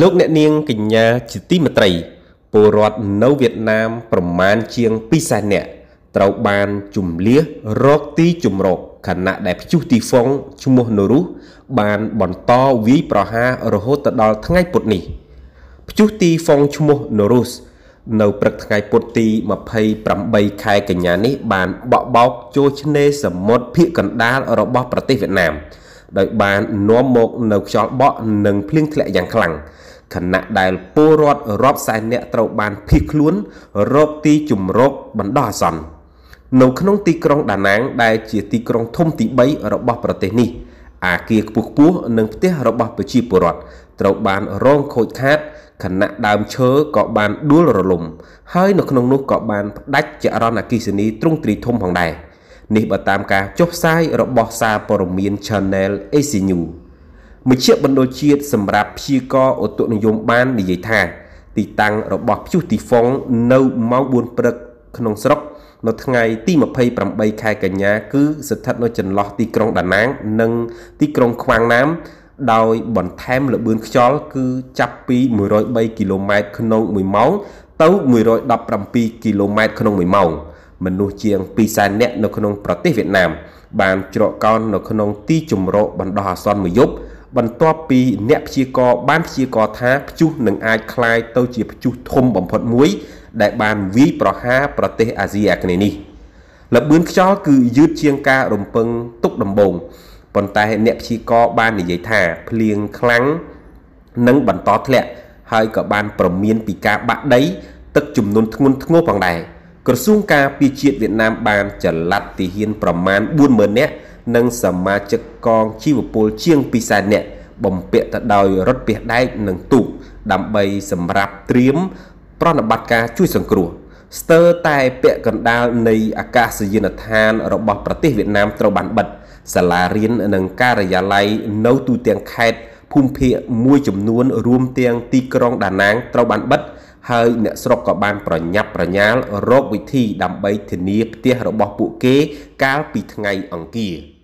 លោកអ្នកនាងកញ្ញាជាទីមេត្រីពលរដ្ឋនៅវៀតណាម ប្រមាណជាង200,000នាក់ត្រូវបានជំលះរកទីជំរកខណៈដែលព្យុះទីហ្វុងឈ្មោះនូរុសបានបន្តវាយប្រហាររហូតដល់ថ្ងៃពុធនេះព្យុះទីហ្វុងឈ្មោះនូរុសនៅព្រឹកថ្ងៃពុធទី28ខែកញ្ញានេះ បានបក់បោកចូលឆ្នេរសមុទ្រភៀកកណ្ដាលរបស់ប្រទេសវៀតណាមដោយបាននាំមក នៅខ្យល់បក់និងភ្លៀងធ្លាក់យ៉ាងខ្លាំងខណៈដែលពលរដ្ឋរាប់សែននាក់ត្រូវបានភៀសខ្លួនរកទីជំរកបណ្ដោះអាសន្ននៅ ក្នុងទីក្រុងដាណាង ដែលជាទីក្រុងធំទី3របស់ ប្រទេសនេះ អាគារខ្ពស់ខ្ពស់និងផ្ទះរបស់ប្រជាពលរដ្ឋត្រូវបាន រងខូចខាតខណៈដើមឈើក៏បានដួលរលំហើយនៅក្នុងនោះក៏បានផ្ដាច់ចរន្តអគ្គិសនីទ្រង់ទ្រីធំផងដែរ។នេះបើតាមការចុះផ្សាយរបស់សារព័ត៌មាន Channel Asia News មជ្ឈបណ្ឌលជាតិសម្រាប់ព្យាករឧតុនិយមបាននិយាយថា ទីតាំងរបស់ព្យុះទីហ្វុងនៅម៉ោង4ព្រឹកក្នុងស្រុកនៅថ្ងៃទី28ខែកញ្ញាគឺស្ថិតនៅចន្លោះទីក្រុងដាណាង និងទីក្រុងខ្វាងណាមដោយបន្ថែមល្បឿនខ្យល់គឺចាប់ពី103គីឡូម៉ែត្រក្នុង1ម៉ោងទៅ117គីឡូម៉ែត្រក្នុង1ម៉ោង។មនុស្សជាង200,000នាក់នៅក្នុងប្រទេសវៀតណាមបានច្រកកោននៅក្នុង ទីជម្រកបណ្ដោះអាសន្នមួយយប់បន្ទាប់ពីអ្នកព្យាករបានព្យាករថាព្យុះនឹងអាចคลายទៅជាព្យុះធំបំផុតមួយ ដែលបានវាយប្រហារប្រទេសអាស៊ីអាគ្នេយ៍នេះលបឿនខ្យល់គឺយឺតជាងការរំពឹងទុកដំបូងប៉ុន្តែអ្នកព្យាករបាននិយាយថាភ្លៀងខ្លាំងនឹងបន្តធ្លាក់ហើយក៏បាន ប្រមានពីការបាក់ដី ទឹកចំនួនធ្ងន់ធ្ងរផងដែរ។ក្រសួងការពារជាតិវៀតណាមបានចល័តទាហានប្រមាណ40000នាក់និងសមាជិកកងជីវពលជាង200,000នាក់បំពាក់ទៅដោយរថពេទ្យដែកនិងទូកដើម្បីសម្រាប់ត្រៀមប្រណិបត្តិការជួយសង្គ្រោះស្ទើរតែពាក់កណ្ដាលនៃអាកាសយានដ្ឋានរបស់ប្រទេសវៀតណាមត្រូវបានបិទសាលារៀននិងការិយាល័យនៅទូទាំងខេត្តភូមិភាគមួយចំនួនរួមទាំងទីក្រុងដាណាងត្រូវបានបិទហើយអ្នកស្រុកក៏បានប្រញាប់ប្រញាល់រកវិធីដើម្បីធានាផ្ទះរបស់ពួកគេ កាលពីថ្ងៃអង្គារ។